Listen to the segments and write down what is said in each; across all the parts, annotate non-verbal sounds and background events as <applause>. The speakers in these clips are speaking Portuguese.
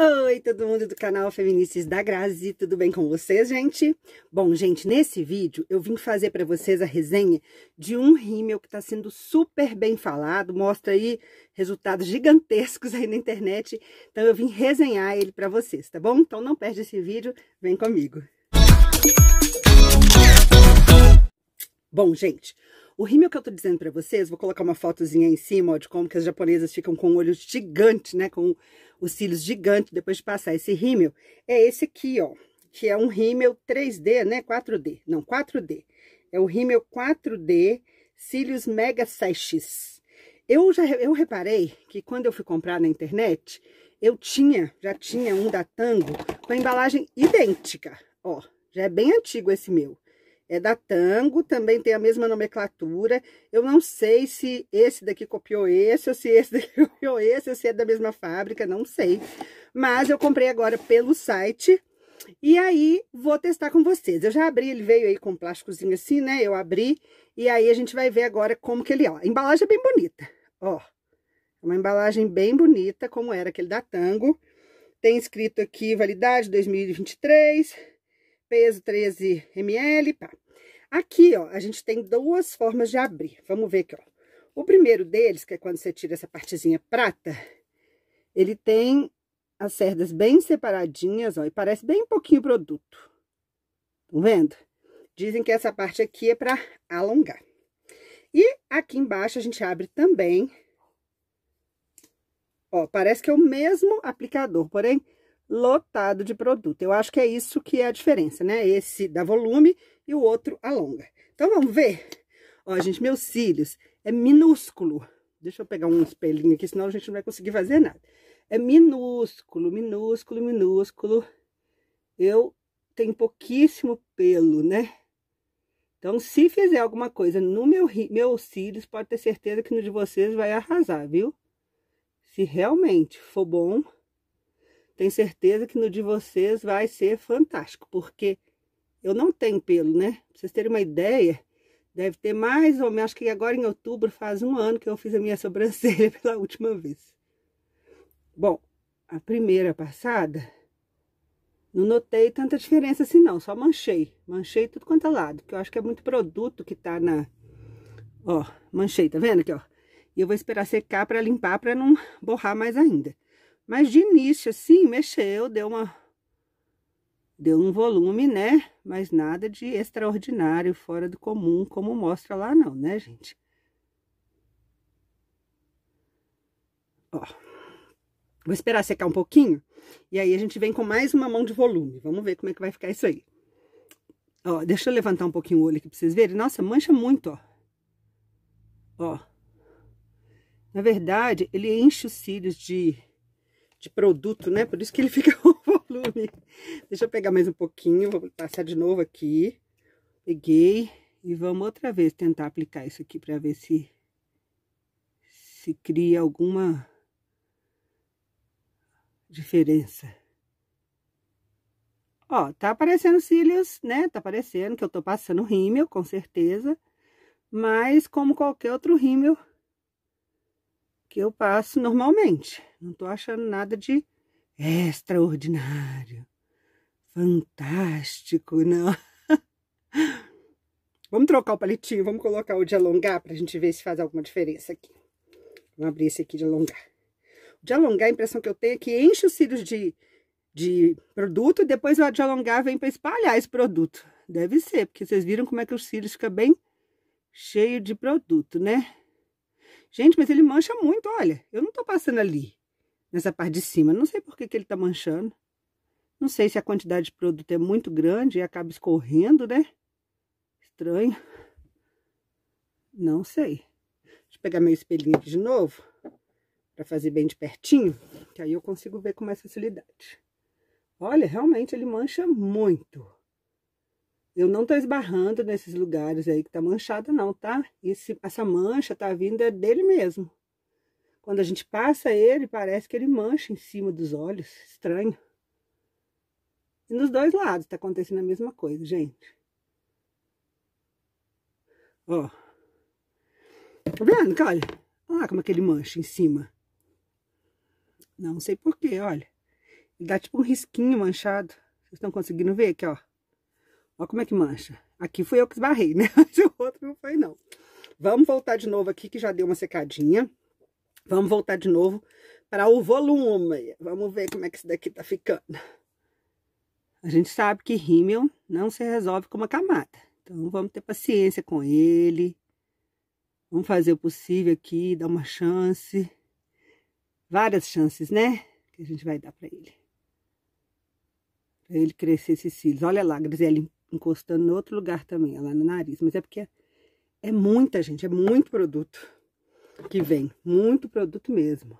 Oi, todo mundo do canal Feministas da Grazi, tudo bem com vocês, gente? Bom, gente, nesse vídeo eu vim fazer para vocês a resenha de um rímel que está sendo super bem falado, mostra aí resultados gigantescos aí na internet, então eu vim resenhar ele para vocês, tá bom? Então não perde esse vídeo, vem comigo. Bom, gente, o rímel que eu tô dizendo para vocês, vou colocar uma fotozinha em cima ó, de como que as japonesas ficam com o olho gigante, né? Com os cílios gigantes depois de passar esse rímel. É esse aqui, ó, que é um rímel 3D, né? 4D, não, 4D. É o rímel 4D Cílios Mega Seshes. Eu já eu reparei que quando eu fui comprar na internet, eu tinha, já tinha um da Tango com a embalagem idêntica, ó. Já é bem antigo esse meu é da Tango, também tem a mesma nomenclatura. Eu não sei se esse daqui copiou esse, ou se esse <laughs> daqui copiou esse, ou se é da mesma fábrica, não sei. Mas eu comprei agora pelo site, e aí vou testar com vocês. Eu já abri, ele veio aí com um plásticozinho assim, né? Eu abri, e aí a gente vai ver agora como que ele é. a embalagem é bem bonita, ó. É uma embalagem bem bonita, como era aquele da Tango. Tem escrito aqui, validade 2023 peso 13 ml, pá. Aqui, ó, a gente tem duas formas de abrir. Vamos ver aqui, ó. O primeiro deles, que é quando você tira essa partezinha prata, ele tem as cerdas bem separadinhas, ó, e parece bem pouquinho produto. Tá vendo? Dizem que essa parte aqui é para alongar. E aqui embaixo a gente abre também. Ó, parece que é o mesmo aplicador, porém, lotado de produto. Eu acho que é isso que é a diferença, né? Esse dá volume e o outro alonga. Então, vamos ver? Ó, gente, meus cílios é minúsculo. Deixa eu pegar um espelhinho aqui, senão a gente não vai conseguir fazer nada. É minúsculo, minúsculo, minúsculo. Eu tenho pouquíssimo pelo, né? Então, se fizer alguma coisa no meu meu cílios, pode ter certeza que no de vocês vai arrasar, viu? Se realmente for bom, tenho certeza que no de vocês vai ser fantástico, porque eu não tenho pelo, né? Pra vocês terem uma ideia, deve ter mais ou menos, acho que agora em outubro faz um ano que eu fiz a minha <laughs> sobrancelha pela última vez. Bom, a primeira passada, não notei tanta diferença assim não, só manchei. Manchei tudo quanto é lado, porque eu acho que é muito produto que tá na... Ó, manchei, tá vendo aqui, ó? E eu vou esperar secar para limpar para não borrar mais ainda. Mas de início, assim, mexeu, deu uma. Deu um volume, né? Mas nada de extraordinário, fora do comum, como mostra lá, não, né, gente? Ó. Vou esperar secar um pouquinho. E aí a gente vem com mais uma mão de volume. Vamos ver como é que vai ficar isso aí. Ó, deixa eu levantar um pouquinho o olho aqui pra vocês verem. Nossa, mancha muito, ó. Ó. Na verdade, ele enche os cílios de de produto, né? Por isso que ele fica <laughs> com volume. Deixa eu pegar mais um pouquinho, vou passar de novo aqui. Peguei e vamos outra vez tentar aplicar isso aqui para ver se se cria alguma diferença. Ó, tá aparecendo cílios, né? Tá aparecendo que eu tô passando rímel, com certeza. Mas, como qualquer outro rímel, que eu passo normalmente. Não estou achando nada de extraordinário, fantástico, não. <laughs> vamos trocar o palitinho, vamos colocar o de alongar para a gente ver se faz alguma diferença aqui. Vamos abrir esse aqui de alongar. O de alongar, a impressão que eu tenho é que enche os cílios de, de produto e depois o de alongar vem para espalhar esse produto. Deve ser, porque vocês viram como é que os cílios ficam bem cheio de produto, né? Gente, mas ele mancha muito, olha. Eu não tô passando ali, nessa parte de cima. Não sei por que, que ele tá manchando. Não sei se a quantidade de produto é muito grande e acaba escorrendo, né? Estranho. Não sei. Deixa eu pegar meu espelhinho aqui de novo. Pra fazer bem de pertinho. Que aí eu consigo ver com mais é facilidade. Olha, realmente ele mancha muito. Eu não tô esbarrando nesses lugares aí que tá manchado não, tá? Esse, essa mancha tá vindo é dele mesmo. Quando a gente passa ele, parece que ele mancha em cima dos olhos. Estranho. E nos dois lados tá acontecendo a mesma coisa, gente. Ó. Tá vendo, que, olha? Olha lá como é que ele mancha em cima. Não sei porquê, olha. Ele dá tipo um risquinho manchado. Vocês estão conseguindo ver aqui, ó. Olha como é que mancha. Aqui fui eu que esbarrei, né? <laughs> o outro não foi, não. Vamos voltar de novo aqui, que já deu uma secadinha. Vamos voltar de novo para o volume. Vamos ver como é que isso daqui tá ficando. A gente sabe que rímel não se resolve com uma camada. Então, vamos ter paciência com ele. Vamos fazer o possível aqui, dar uma chance. Várias chances, né? Que a gente vai dar para ele. Pra ele crescer esses cílios. Olha lá, Grisele, encostando no outro lugar também, lá no nariz. Mas é porque é, é muita, gente, é muito produto que vem. Muito produto mesmo.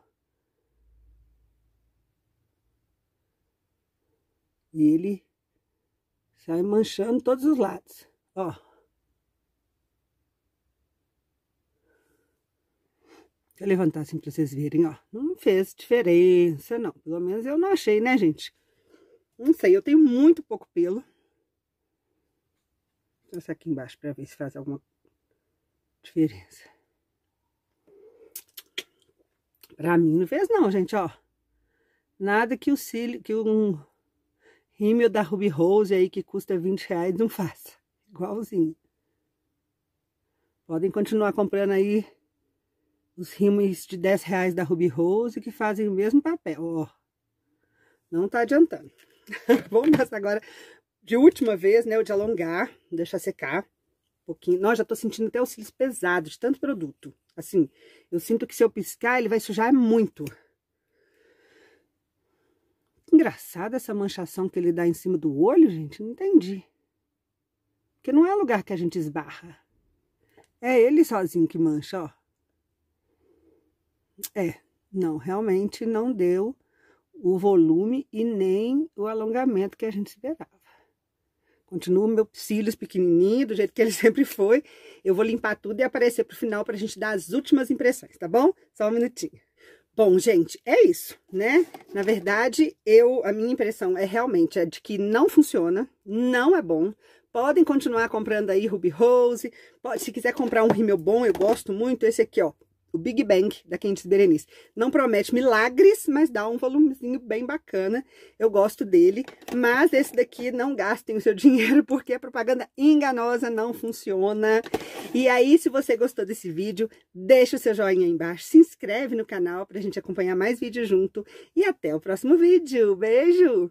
E ele sai manchando todos os lados. Ó. Deixa eu levantar assim pra vocês verem, ó. Não fez diferença, não. Pelo menos eu não achei, né, gente? Não sei, eu tenho muito pouco pelo. Trouxe aqui embaixo para ver se faz alguma diferença. Pra mim não fez não, gente, ó. Nada que o cílio, que um rímel da Ruby Rose aí que custa 20 reais não faça. Igualzinho. Podem continuar comprando aí os rímels de 10 reais da Ruby Rose que fazem o mesmo papel, ó. Não tá adiantando. <laughs> Vamos nessa agora de última vez, né, o de alongar, deixar secar um pouquinho. Nós já tô sentindo até os cílios pesados de tanto produto. Assim, eu sinto que se eu piscar, ele vai sujar muito. Engraçada essa manchação que ele dá em cima do olho, gente, não entendi. Porque não é lugar que a gente esbarra. É ele sozinho que mancha, ó. É, não, realmente não deu o volume e nem o alongamento que a gente esperava. Continuo meu cílios pequenininho, do jeito que ele <laughs> sempre foi. Eu vou limpar tudo e aparecer pro final pra gente dar as últimas impressões, tá bom? Só um minutinho. Bom, gente, é isso, né? Na verdade, eu, a minha impressão é realmente é de que não funciona, não é bom. Podem continuar comprando aí Ruby Rose, pode, se quiser comprar um rímel bom, eu gosto muito, esse aqui, ó, o Big Bang da Quente Berenice. Não promete milagres, mas dá um volumezinho bem bacana. Eu gosto dele, mas esse daqui não gastem o seu <laughs> dinheiro porque a propaganda enganosa não funciona. E aí, se você gostou desse vídeo, deixa o seu joinha aí embaixo, se inscreve no canal para a gente acompanhar mais vídeos junto e até o próximo vídeo. Beijo!